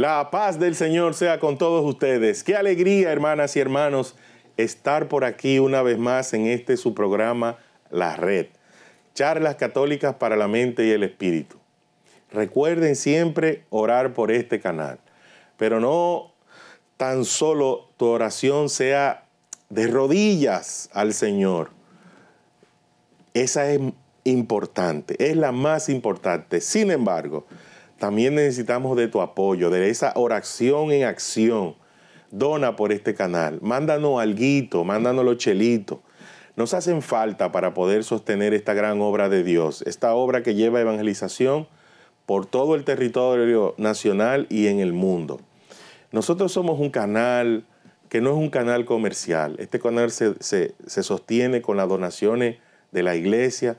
La paz del Señor sea con todos ustedes. Qué alegría, hermanas y hermanos, estar por aquí una vez más en este su programa La Red. Charlas católicas para la mente y el espíritu. Recuerden siempre orar por este canal, pero no tan solo tu oración sea de rodillas al Señor. Esa es importante, es la más importante. Sin embargo, también necesitamos de tu apoyo, de esa oración en acción. Dona por este canal, mándanos alguito, mándanos los chelitos. Nos hacen falta para poder sostener esta gran obra de Dios, esta obra que lleva evangelización por todo el territorio nacional y en el mundo. Nosotros somos un canal que no es un canal comercial. Este canal se, se sostiene con las donaciones de la iglesia,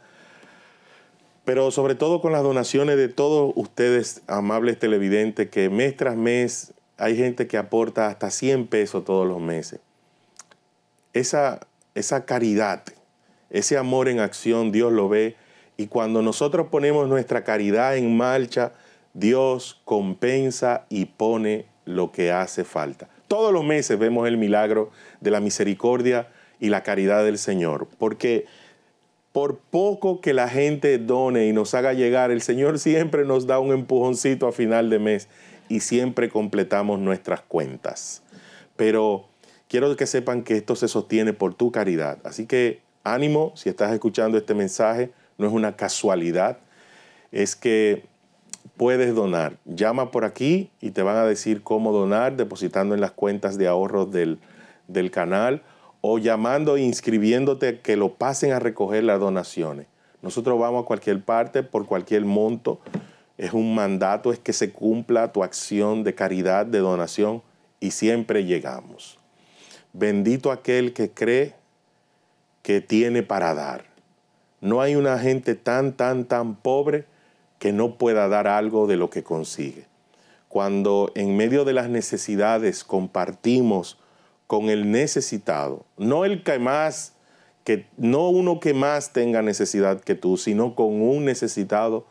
pero sobre todo con las donaciones de todos ustedes, amables televidentes, que mes tras mes hay gente que aporta hasta 100 pesos todos los meses. Esa, esa caridad, ese amor en acción, Dios lo ve. Y cuando nosotros ponemos nuestra caridad en marcha, Dios compensa y pone lo que hace falta. Todos los meses vemos el milagro de la misericordia y la caridad del Señor, porque por poco que la gente done y nos haga llegar, el Señor siempre nos da un empujoncito a final de mes y siempre completamos nuestras cuentas. Pero quiero que sepan que esto se sostiene por tu caridad. Así que ánimo si estás escuchando este mensaje, no es una casualidad, es que puedes donar. Llama por aquí y te van a decir cómo donar depositando en las cuentas de ahorros del, del canal o llamando e inscribiéndote que lo pasen a recoger las donaciones. Nosotros vamos a cualquier parte por cualquier monto. Es un mandato, es que se cumpla tu acción de caridad, de donación, y siempre llegamos. Bendito aquel que cree que tiene para dar. No hay una gente tan, tan, tan pobre que no pueda dar algo de lo que consigue. Cuando en medio de las necesidades compartimos con el necesitado, no el que más, que, no uno que más tenga necesidad que tú, sino con un necesitado.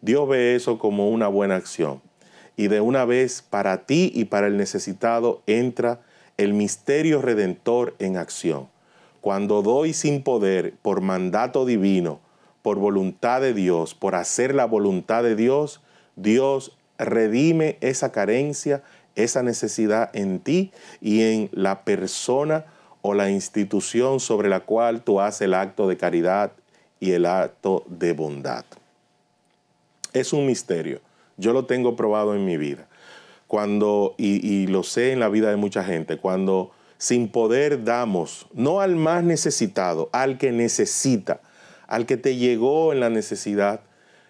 Dios ve eso como una buena acción. Y de una vez para ti y para el necesitado entra el misterio redentor en acción. Cuando doy sin poder, por mandato divino, por voluntad de Dios, por hacer la voluntad de Dios, Dios redime esa carencia esa necesidad en ti y en la persona o la institución sobre la cual tú haces el acto de caridad y el acto de bondad. Es un misterio. Yo lo tengo probado en mi vida. Cuando, y, y lo sé en la vida de mucha gente, cuando sin poder damos, no al más necesitado, al que necesita, al que te llegó en la necesidad,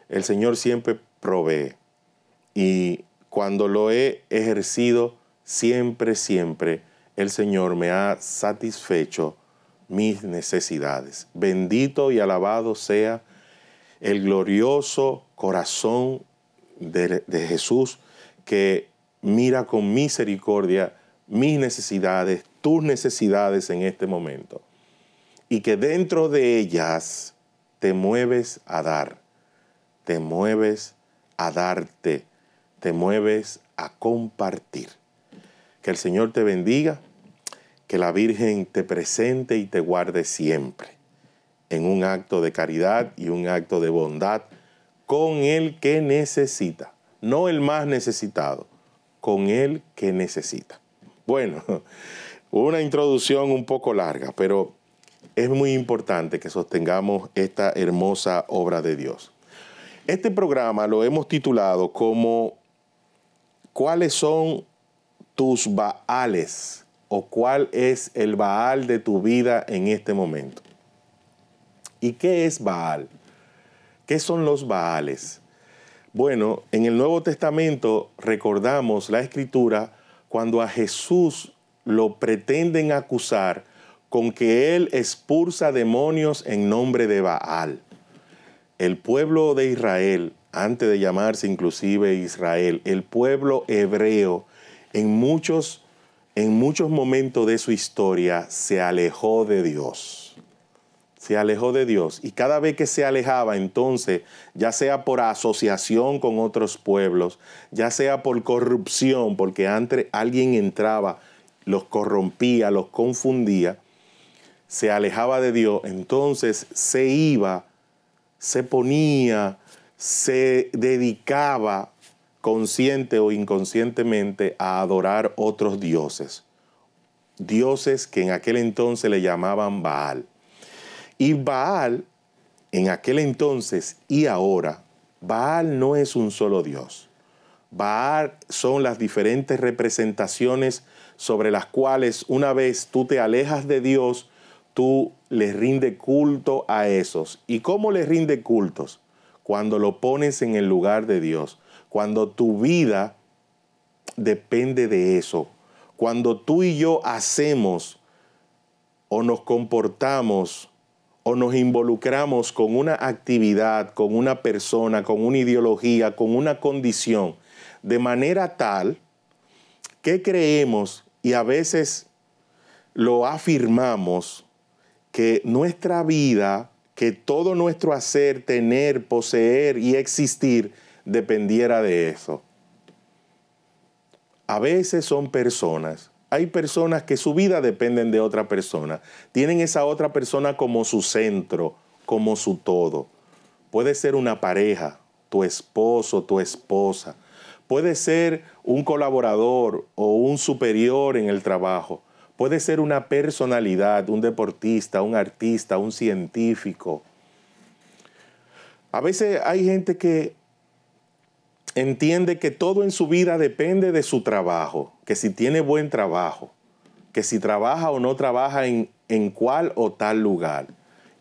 el Señor siempre provee. Y cuando lo he ejercido, siempre, siempre el Señor me ha satisfecho mis necesidades. Bendito y alabado sea el glorioso corazón de, Jesús que mira con misericordia mis necesidades, tus necesidades en este momento. Y que dentro de ellas te mueves a dar, te mueves a darte te mueves a compartir. Que el Señor te bendiga, que la Virgen te presente y te guarde siempre en un acto de caridad y un acto de bondad con el que necesita, no el más necesitado, con el que necesita. Bueno, una introducción un poco larga, pero es muy importante que sostengamos esta hermosa obra de Dios. Este programa lo hemos titulado como ¿cuáles son tus baales? ¿O cuál es el baal de tu vida en este momento? ¿Y qué es baal? ¿Qué son los baales? Bueno, en el Nuevo Testamento recordamos la escritura cuando a Jesús lo pretenden acusar con que él expulsa demonios en nombre de Baal. El pueblo de Israel antes de llamarse inclusive Israel, el pueblo hebreo en muchos, en muchos momentos de su historia se alejó de Dios. Se alejó de Dios. Y cada vez que se alejaba entonces, ya sea por asociación con otros pueblos, ya sea por corrupción, porque antes alguien entraba, los corrompía, los confundía, se alejaba de Dios, entonces se iba, se ponía se dedicaba consciente o inconscientemente a adorar otros dioses, dioses que en aquel entonces le llamaban Baal. Y Baal, en aquel entonces y ahora, Baal no es un solo dios. Baal son las diferentes representaciones sobre las cuales una vez tú te alejas de Dios, tú les rinde culto a esos. ¿Y cómo les rinde cultos? cuando lo pones en el lugar de Dios, cuando tu vida depende de eso, cuando tú y yo hacemos o nos comportamos o nos involucramos con una actividad, con una persona, con una ideología, con una condición, de manera tal que creemos y a veces lo afirmamos que nuestra vida que todo nuestro hacer, tener, poseer y existir dependiera de eso. A veces son personas. Hay personas que su vida dependen de otra persona. Tienen esa otra persona como su centro, como su todo. Puede ser una pareja, tu esposo, tu esposa. Puede ser un colaborador o un superior en el trabajo. Puede ser una personalidad, un deportista, un artista, un científico. A veces hay gente que entiende que todo en su vida depende de su trabajo, que si tiene buen trabajo, que si trabaja o no trabaja en, en cual o tal lugar.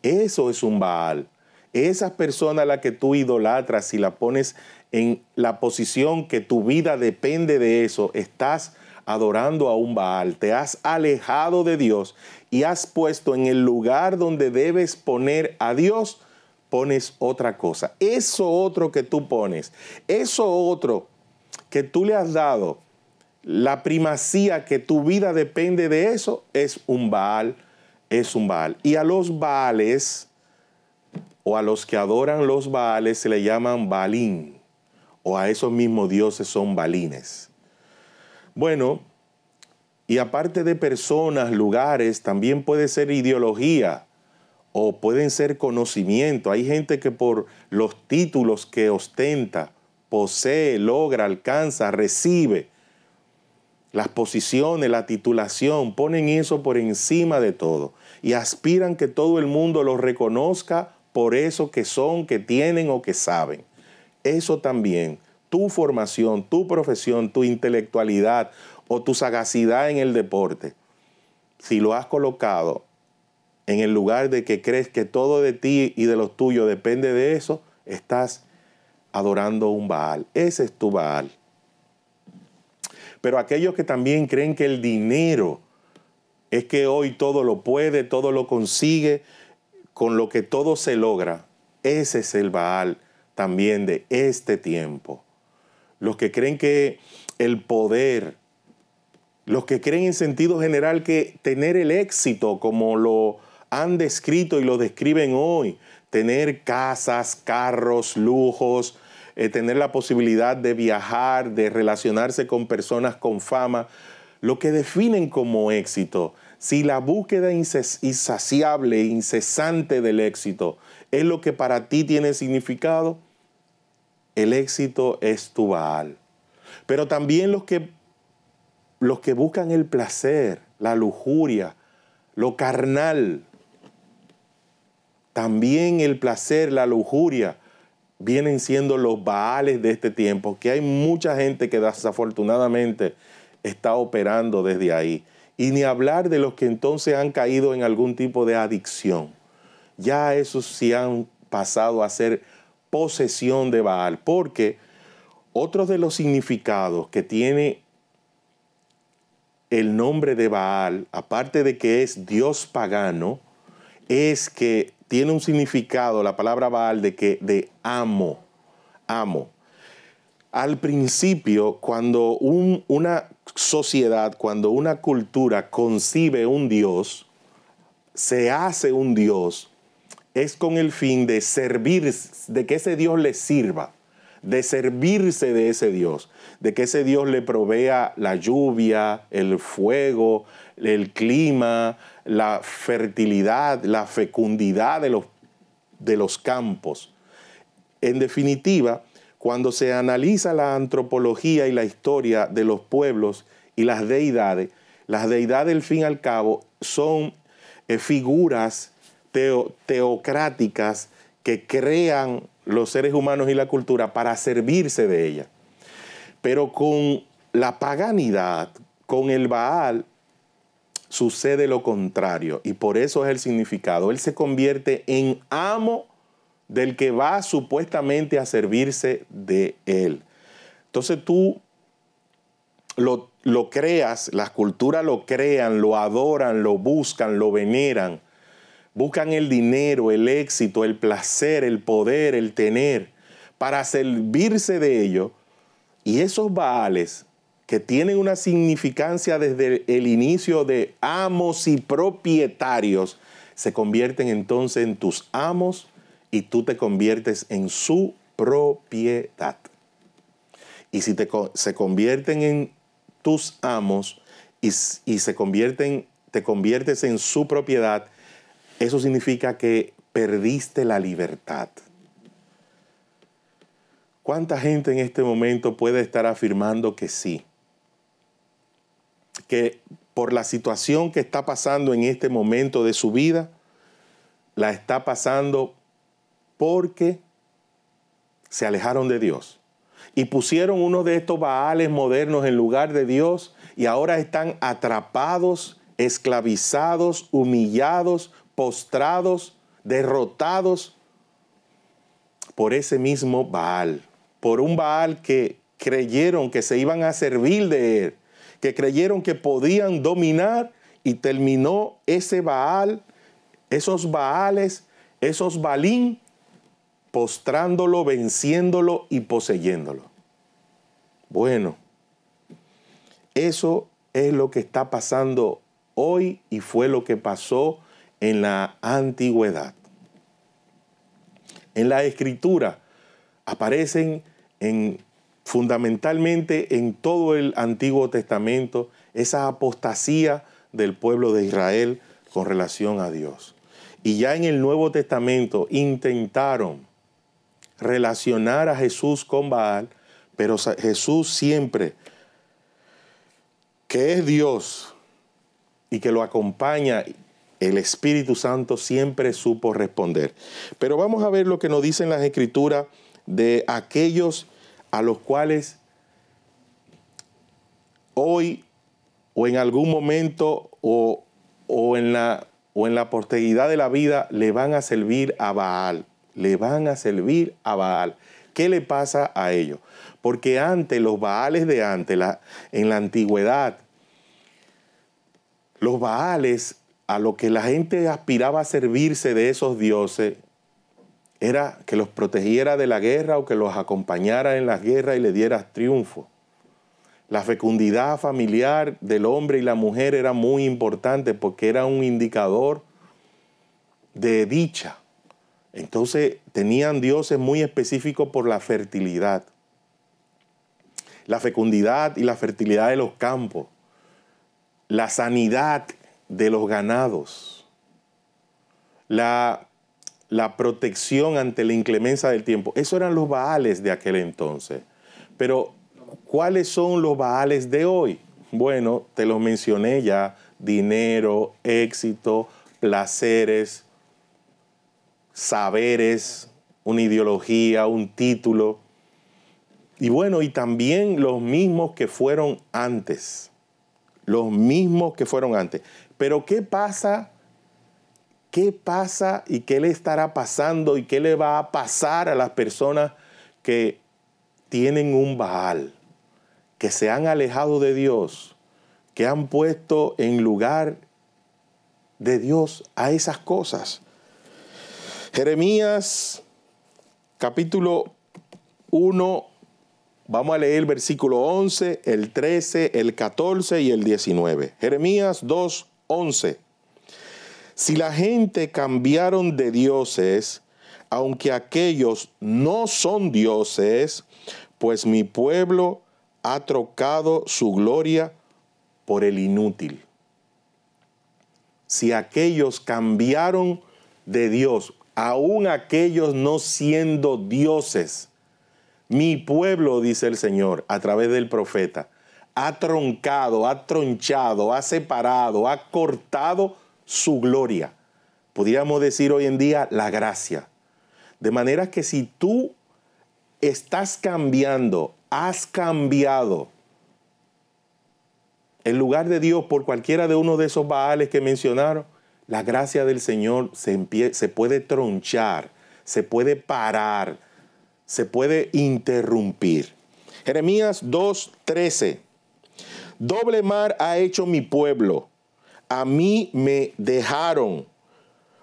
Eso es un Baal. Esa persona a las que tú idolatras y la pones en la posición que tu vida depende de eso, estás adorando a un Baal, te has alejado de Dios y has puesto en el lugar donde debes poner a Dios, pones otra cosa. Eso otro que tú pones, eso otro que tú le has dado, la primacía que tu vida depende de eso, es un Baal, es un Baal. Y a los Baales, o a los que adoran los Baales, se le llaman Balín, o a esos mismos dioses son Balines. Bueno, y aparte de personas, lugares, también puede ser ideología o pueden ser conocimiento. Hay gente que por los títulos que ostenta, posee, logra, alcanza, recibe, las posiciones, la titulación, ponen eso por encima de todo y aspiran que todo el mundo los reconozca por eso que son, que tienen o que saben. Eso también tu formación, tu profesión, tu intelectualidad o tu sagacidad en el deporte, si lo has colocado en el lugar de que crees que todo de ti y de los tuyos depende de eso, estás adorando un Baal. Ese es tu Baal. Pero aquellos que también creen que el dinero es que hoy todo lo puede, todo lo consigue, con lo que todo se logra, ese es el Baal también de este tiempo los que creen que el poder, los que creen en sentido general que tener el éxito como lo han descrito y lo describen hoy, tener casas, carros, lujos, eh, tener la posibilidad de viajar, de relacionarse con personas con fama, lo que definen como éxito, si la búsqueda insaciable, incesante del éxito es lo que para ti tiene significado, el éxito es tu Baal. Pero también los que, los que buscan el placer, la lujuria, lo carnal, también el placer, la lujuria, vienen siendo los baales de este tiempo, que hay mucha gente que desafortunadamente está operando desde ahí. Y ni hablar de los que entonces han caído en algún tipo de adicción. Ya esos sí han pasado a ser posesión de Baal, porque otro de los significados que tiene el nombre de Baal, aparte de que es Dios pagano, es que tiene un significado la palabra Baal de que de amo, amo. Al principio, cuando una sociedad, cuando una cultura concibe un Dios, se hace un Dios, es con el fin de servir, de que ese Dios le sirva, de servirse de ese Dios, de que ese Dios le provea la lluvia, el fuego, el clima, la fertilidad, la fecundidad de los, de los campos. En definitiva, cuando se analiza la antropología y la historia de los pueblos y las deidades, las deidades, al fin y al cabo, son eh, figuras teocráticas que crean los seres humanos y la cultura para servirse de ella. Pero con la paganidad, con el Baal, sucede lo contrario y por eso es el significado. Él se convierte en amo del que va supuestamente a servirse de él. Entonces tú lo, lo creas, las culturas lo crean, lo adoran, lo buscan, lo veneran, Buscan el dinero, el éxito, el placer, el poder, el tener, para servirse de ello. Y esos baales que tienen una significancia desde el inicio de amos y propietarios, se convierten entonces en tus amos y tú te conviertes en su propiedad. Y si se convierten en tus amos y, se convierten, te conviertes en su propiedad, eso significa que perdiste la libertad. ¿Cuánta gente en este momento puede estar afirmando que sí? Que por la situación que está pasando en este momento de su vida, la está pasando porque se alejaron de Dios. Y pusieron uno de estos baales modernos en lugar de Dios y ahora están atrapados, esclavizados, humillados postrados, derrotados por ese mismo Baal, por un Baal que creyeron que se iban a servir de él, que creyeron que podían dominar y terminó ese Baal, esos Baales, esos Balín, postrándolo, venciéndolo y poseyéndolo. Bueno, eso es lo que está pasando hoy y fue lo que pasó en la antigüedad. En la escritura aparecen en, fundamentalmente en todo el Antiguo Testamento esa apostasía del pueblo de Israel con relación a Dios. Y ya en el Nuevo Testamento intentaron relacionar a Jesús con Baal, pero Jesús siempre, que es Dios y que lo acompaña el Espíritu Santo siempre supo responder. Pero vamos a ver lo que nos dicen las escrituras de aquellos a los cuales hoy o en algún momento o, en, la, o en la de la vida le van a servir a Baal. Le van a servir a Baal. ¿Qué le pasa a ellos? Porque antes, los Baales de antes, en la antigüedad, los Baales a lo que la gente aspiraba a servirse de esos dioses era que los protegiera de la guerra o que los acompañara en las guerras y le diera triunfo. La fecundidad familiar del hombre y la mujer era muy importante porque era un indicador de dicha. Entonces tenían dioses muy específicos por la fertilidad. La fecundidad y la fertilidad de los campos. La sanidad de los ganados, la, protección ante la inclemencia del tiempo. Esos eran los baales de aquel entonces. Pero, ¿cuáles son los baales de hoy? Bueno, te los mencioné ya, dinero, éxito, placeres, saberes, una ideología, un título. Y bueno, y también los mismos que fueron antes. Los mismos que fueron antes. Pero ¿qué pasa? ¿Qué pasa y qué le estará pasando y qué le va a pasar a las personas que tienen un Baal, que se han alejado de Dios, que han puesto en lugar de Dios a esas cosas? Jeremías capítulo 1, vamos a leer el versículo 11, el 13, el 14 y el 19. Jeremías 2, 11. Si la gente cambiaron de dioses, aunque aquellos no son dioses, pues mi pueblo ha trocado su gloria por el inútil. Si aquellos cambiaron de Dios, aun aquellos no siendo dioses, mi pueblo, dice el Señor a través del profeta, ha troncado, ha tronchado, ha separado, ha cortado su gloria. Podríamos decir hoy en día la gracia. De manera que si tú estás cambiando, has cambiado el lugar de Dios por cualquiera de uno de esos baales que mencionaron, la gracia del Señor se, se puede tronchar, se puede parar, se puede interrumpir. Jeremías 2.13 doble mar ha hecho mi pueblo. A mí me dejaron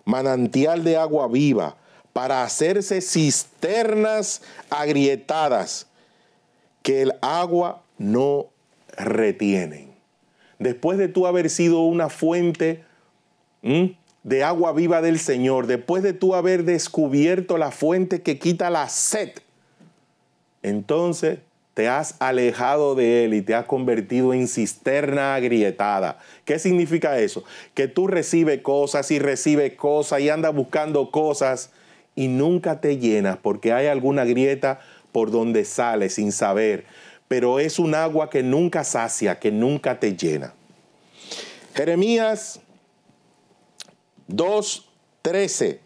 manantial de agua viva para hacerse cisternas agrietadas que el agua no retienen. Después de tú haber sido una fuente de agua viva del Señor, después de tú haber descubierto la fuente que quita la sed, entonces te has alejado de Él y te has convertido en cisterna agrietada. ¿Qué significa eso? Que tú recibes cosas y recibes cosas y andas buscando cosas y nunca te llenas porque hay alguna grieta por donde sale sin saber. Pero es un agua que nunca sacia, que nunca te llena. Jeremías 2.13.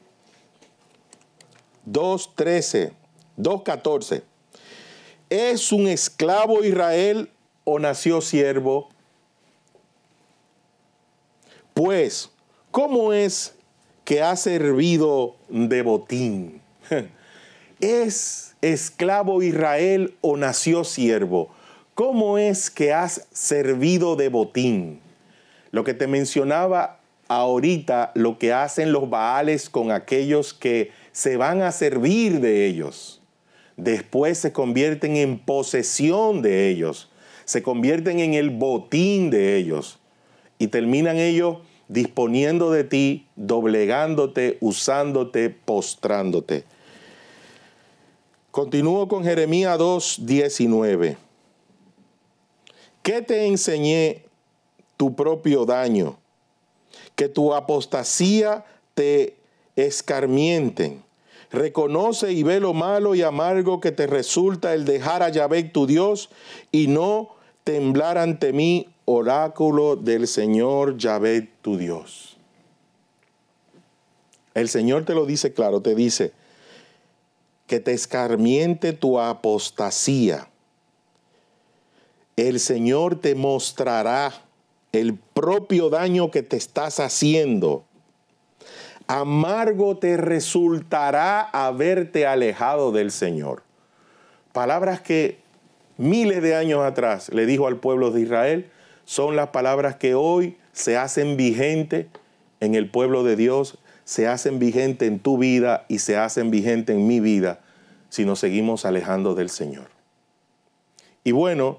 2.13. 2.14. ¿Es un esclavo Israel o nació siervo? Pues, ¿cómo es que ha servido de botín? ¿Es esclavo Israel o nació siervo? ¿Cómo es que has servido de botín? Lo que te mencionaba ahorita, lo que hacen los baales con aquellos que se van a servir de ellos después se convierten en posesión de ellos, se convierten en el botín de ellos y terminan ellos disponiendo de ti, doblegándote, usándote, postrándote. Continúo con Jeremías 2, 19. ¿Qué te enseñé tu propio daño? Que tu apostasía te escarmienten Reconoce y ve lo malo y amargo que te resulta el dejar a Yahvé tu Dios y no temblar ante mí, oráculo del Señor Yahvé tu Dios. El Señor te lo dice claro, te dice, que te escarmiente tu apostasía. El Señor te mostrará el propio daño que te estás haciendo amargo te resultará haberte alejado del Señor. Palabras que miles de años atrás le dijo al pueblo de Israel son las palabras que hoy se hacen vigente en el pueblo de Dios, se hacen vigente en tu vida y se hacen vigente en mi vida si nos seguimos alejando del Señor. Y bueno,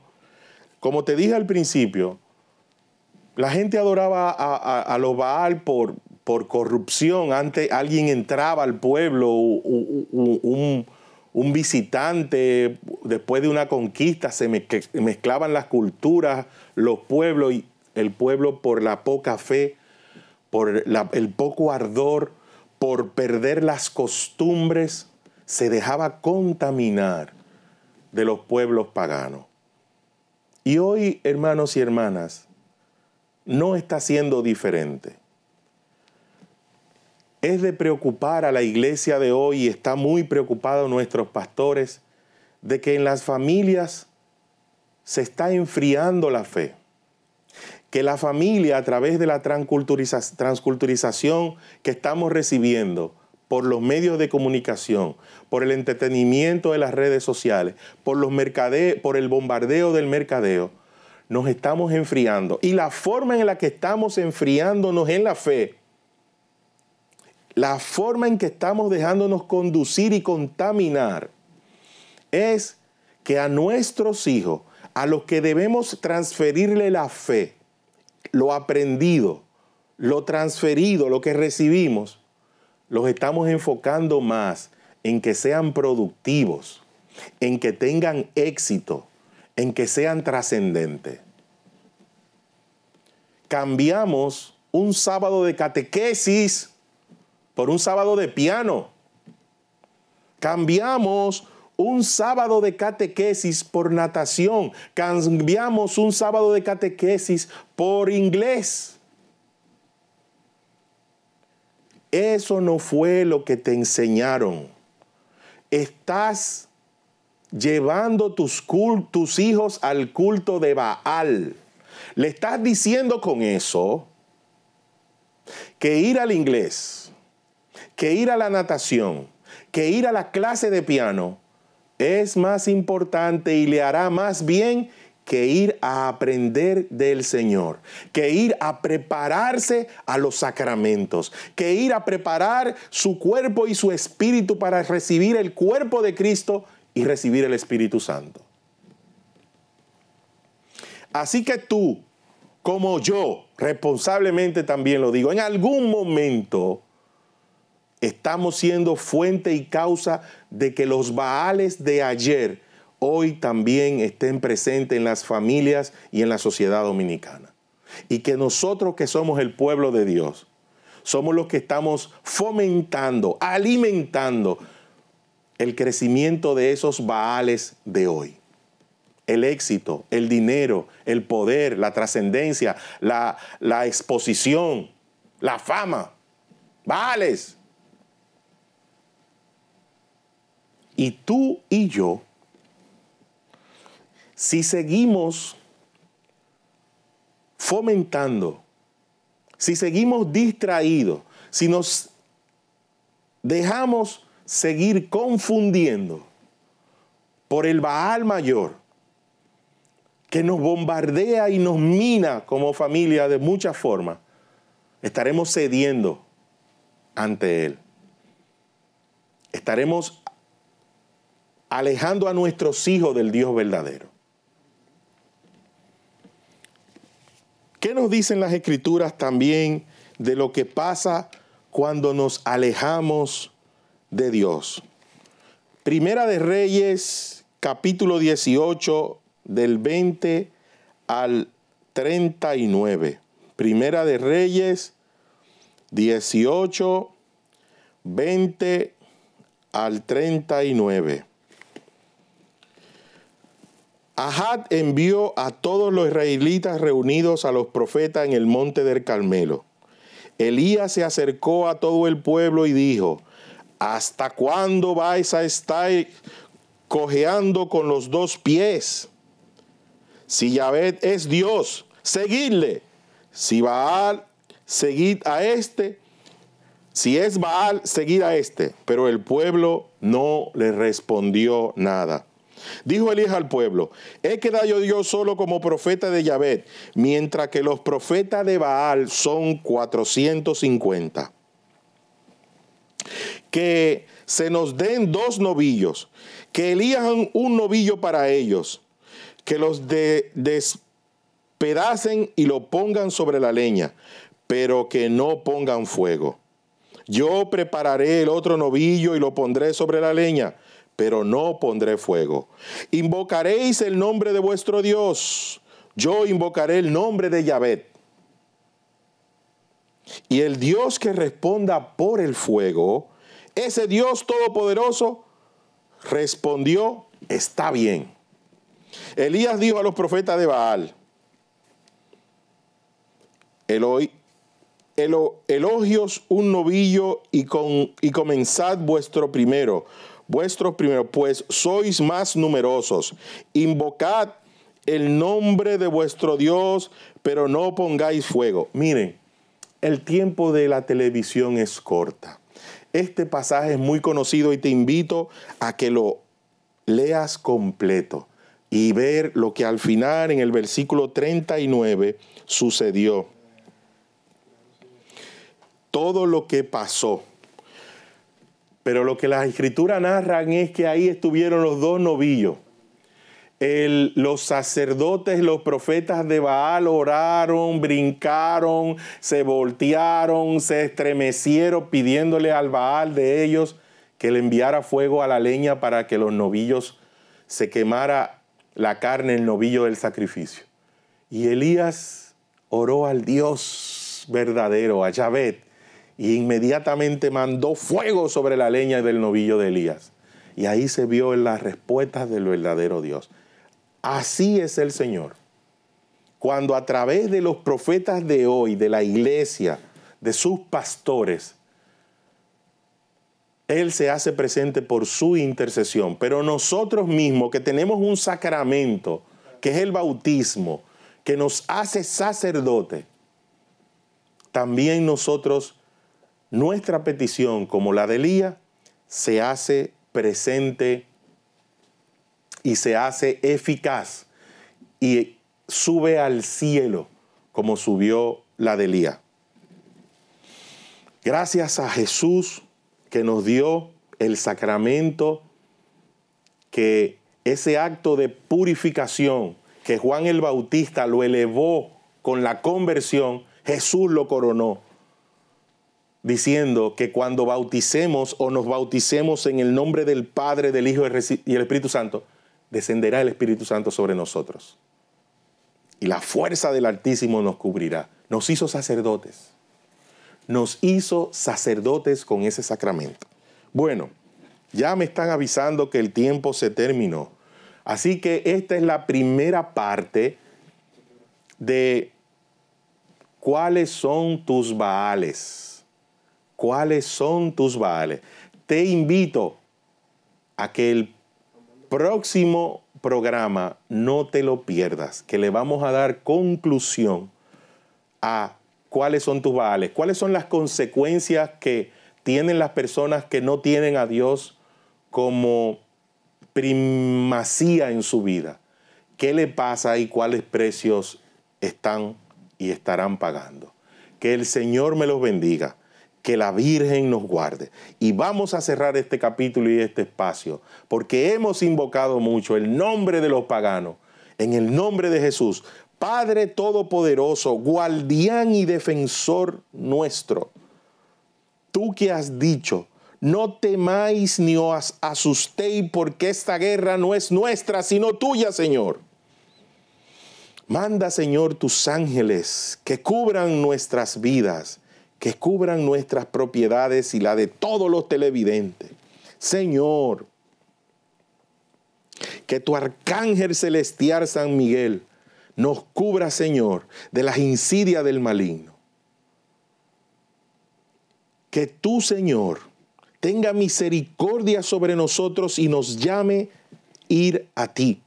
como te dije al principio, la gente adoraba a, a los Baal por, por corrupción. Antes alguien entraba al pueblo, un, visitante, después de una conquista, se mezclaban las culturas, los pueblos, y el pueblo por la poca fe, por el poco ardor, por perder las costumbres, se dejaba contaminar de los pueblos paganos. Y hoy, hermanos y hermanas, no está siendo diferente es de preocupar a la iglesia de hoy y está muy preocupado nuestros pastores de que en las familias se está enfriando la fe. Que la familia a través de la transculturización que estamos recibiendo por los medios de comunicación, por el entretenimiento de las redes sociales, por, los por el bombardeo del mercadeo, nos estamos enfriando. Y la forma en la que estamos enfriándonos en la fe la forma en que estamos dejándonos conducir y contaminar es que a nuestros hijos, a los que debemos transferirle la fe, lo aprendido, lo transferido, lo que recibimos, los estamos enfocando más en que sean productivos, en que tengan éxito, en que sean trascendentes. Cambiamos un sábado de catequesis por un sábado de piano. Cambiamos un sábado de catequesis por natación. Cambiamos un sábado de catequesis por inglés. Eso no fue lo que te enseñaron. Estás llevando tus, hijos al culto de Baal. Le estás diciendo con eso que ir al inglés que ir a la natación, que ir a la clase de piano, es más importante y le hará más bien que ir a aprender del Señor, que ir a prepararse a los sacramentos, que ir a preparar su cuerpo y su espíritu para recibir el cuerpo de Cristo y recibir el Espíritu Santo. Así que tú, como yo, responsablemente también lo digo, en algún momento Estamos siendo fuente y causa de que los baales de ayer hoy también estén presentes en las familias y en la sociedad dominicana. Y que nosotros que somos el pueblo de Dios, somos los que estamos fomentando, alimentando el crecimiento de esos baales de hoy. El éxito, el dinero, el poder, la trascendencia, la, exposición, la fama. Baales. Y tú y yo, si seguimos fomentando, si seguimos distraídos, si nos dejamos seguir confundiendo por el Baal mayor, que nos bombardea y nos mina como familia de muchas formas, estaremos cediendo ante Él. Estaremos alejando a nuestros hijos del Dios verdadero. ¿Qué nos dicen las escrituras también de lo que pasa cuando nos alejamos de Dios? Primera de Reyes, capítulo 18, del 20 al 39. Primera de Reyes 18, 20 al 39. Ahad envió a todos los israelitas reunidos a los profetas en el monte del Carmelo. Elías se acercó a todo el pueblo y dijo, ¿hasta cuándo vais a estar cojeando con los dos pies? Si Yahvé es Dios, seguidle. Si Baal, seguid a este. Si es Baal, seguid a este. Pero el pueblo no le respondió nada. Dijo Elías al pueblo, he quedado yo solo como profeta de Yahvé, mientras que los profetas de Baal son 450. Que se nos den dos novillos, que elijan un novillo para ellos, que los despedacen y lo pongan sobre la leña, pero que no pongan fuego. Yo prepararé el otro novillo y lo pondré sobre la leña pero no pondré fuego. Invocaréis el nombre de vuestro Dios. Yo invocaré el nombre de Yahvé. Y el Dios que responda por el fuego, ese Dios todopoderoso, respondió, está bien. Elías dijo a los profetas de Baal, elogios un novillo y, con, y comenzad vuestro primero, vuestros primeros, pues sois más numerosos. Invocad el nombre de vuestro Dios, pero no pongáis fuego. Miren, el tiempo de la televisión es corta. Este pasaje es muy conocido y te invito a que lo leas completo y ver lo que al final en el versículo 39 sucedió. Todo lo que pasó pero lo que las escrituras narran es que ahí estuvieron los dos novillos. los sacerdotes, los profetas de Baal oraron, brincaron, se voltearon, se estremecieron pidiéndole al Baal de ellos que le enviara fuego a la leña para que los novillos se quemara la carne, el novillo del sacrificio. Y Elías oró al Dios verdadero, a Yahvé, y e inmediatamente mandó fuego sobre la leña del novillo de Elías. Y ahí se vio en las respuestas del verdadero Dios. Así es el Señor. Cuando a través de los profetas de hoy, de la iglesia, de sus pastores, Él se hace presente por su intercesión. Pero nosotros mismos que tenemos un sacramento, que es el bautismo, que nos hace sacerdote, también nosotros nuestra petición, como la de Elías, se hace presente y se hace eficaz y sube al cielo como subió la de Elías. Gracias a Jesús que nos dio el sacramento, que ese acto de purificación que Juan el Bautista lo elevó con la conversión, Jesús lo coronó diciendo que cuando bauticemos o nos bauticemos en el nombre del Padre, del Hijo y el Espíritu Santo, descenderá el Espíritu Santo sobre nosotros. Y la fuerza del Altísimo nos cubrirá. Nos hizo sacerdotes. Nos hizo sacerdotes con ese sacramento. Bueno, ya me están avisando que el tiempo se terminó. Así que esta es la primera parte de cuáles son tus baales cuáles son tus vales. Te invito a que el próximo programa no te lo pierdas, que le vamos a dar conclusión a cuáles son tus vales, cuáles son las consecuencias que tienen las personas que no tienen a Dios como primacía en su vida. ¿Qué le pasa y cuáles precios están y estarán pagando? Que el Señor me los bendiga que la Virgen nos guarde. Y vamos a cerrar este capítulo y este espacio, porque hemos invocado mucho el nombre de los paganos, en el nombre de Jesús, Padre Todopoderoso, guardián y defensor nuestro. Tú que has dicho, no temáis ni os asustéis, porque esta guerra no es nuestra, sino tuya, Señor. Manda, Señor, tus ángeles que cubran nuestras vidas que cubran nuestras propiedades y la de todos los televidentes. Señor, que tu arcángel celestial San Miguel nos cubra, Señor, de las insidias del maligno. Que tú, Señor, tenga misericordia sobre nosotros y nos llame ir a ti.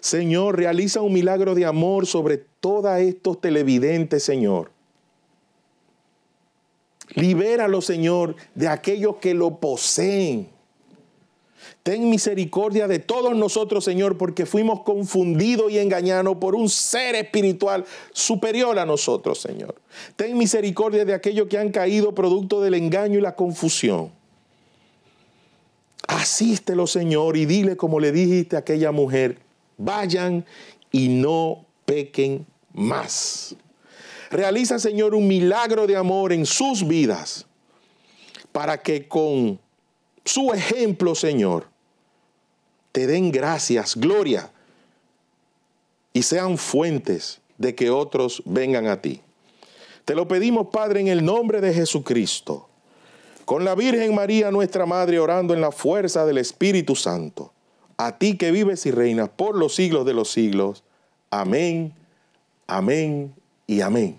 Señor, realiza un milagro de amor sobre todos estos televidentes, Señor Libéralo, Señor, de aquellos que lo poseen. Ten misericordia de todos nosotros, Señor, porque fuimos confundidos y engañados por un ser espiritual superior a nosotros, Señor. Ten misericordia de aquellos que han caído producto del engaño y la confusión. Asístelo, Señor, y dile como le dijiste a aquella mujer, vayan y no pequen más. Realiza, Señor, un milagro de amor en sus vidas para que con su ejemplo, Señor, te den gracias, gloria y sean fuentes de que otros vengan a ti. Te lo pedimos, Padre, en el nombre de Jesucristo, con la Virgen María, nuestra Madre, orando en la fuerza del Espíritu Santo, a ti que vives y reinas por los siglos de los siglos. Amén, amén y amén.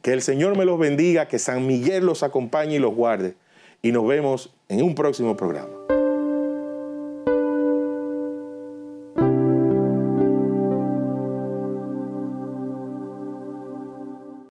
Que el Señor me los bendiga, que San Miguel los acompañe y los guarde. Y nos vemos en un próximo programa.